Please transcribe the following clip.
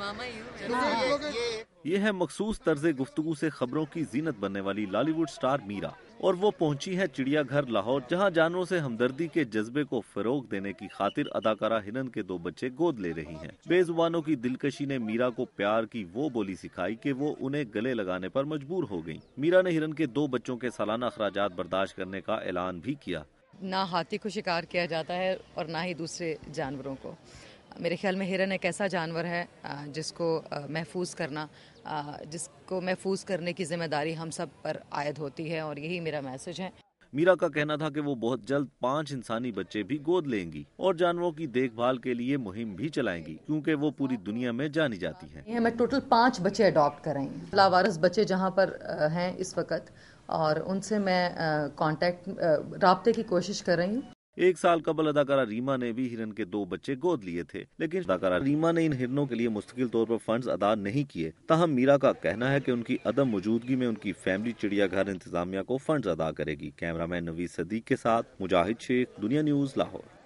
तो हाँ। ये है मखसूस तर्ज गुफ्तु से खबरों की जीनत बनने वाली लालीवुड स्टार मीरा और वो पहुंची है चिड़ियाघर लाहौर जहां जानवरों से हमदर्दी के जज्बे को फरोग देने की खातिर अदाकारा हिरन के दो बच्चे गोद ले रही हैं। बेजुबानों की दिलकशी ने मीरा को प्यार की वो बोली सिखाई कि वो उन्हें गले लगाने पर मजबूर हो गयी मीरा ने हिरन के दो बच्चों के सालाना अखराज बर्दाश्त करने का ऐलान भी किया ना हाथी को शिकार किया जाता है और ना ही दूसरे जानवरों को मेरे ख्याल में हिरन एक ऐसा जानवर है जिसको महफूज करना जिसको महफूज करने की जिम्मेदारी हम सब पर आयद होती है और यही मेरा मैसेज है मीरा का कहना था कि वो बहुत जल्द पांच इंसानी बच्चे भी गोद लेंगी और जानवरों की देखभाल के लिए मुहिम भी चलाएंगी क्योंकि वो पूरी दुनिया में जानी जाती हैं। मैं टोटल पांच बच्चे अडॉप्ट हूँ लावारस बच्चे जहाँ पर हैं इस वक्त और उनसे मैं कांटेक्ट रबते की कोशिश कर रही हूँ एक साल कबल अदाकारा रीमा ने भी हिरन के दो बच्चे गोद लिए थे लेकिन अदाकारा रीमा ने इन हिरनों के लिए मुस्तकिल तौर पर फंड्स अदा नहीं किए तहम मीरा का कहना है कि उनकी अदम मौजूदगी में उनकी फैमिली चिड़ियाघर इंतजामिया को फंड्स अदा करेगी कैमरामैन नवीद सदीक के साथ मुजाहिद शेख दुनिया न्यूज लाहौर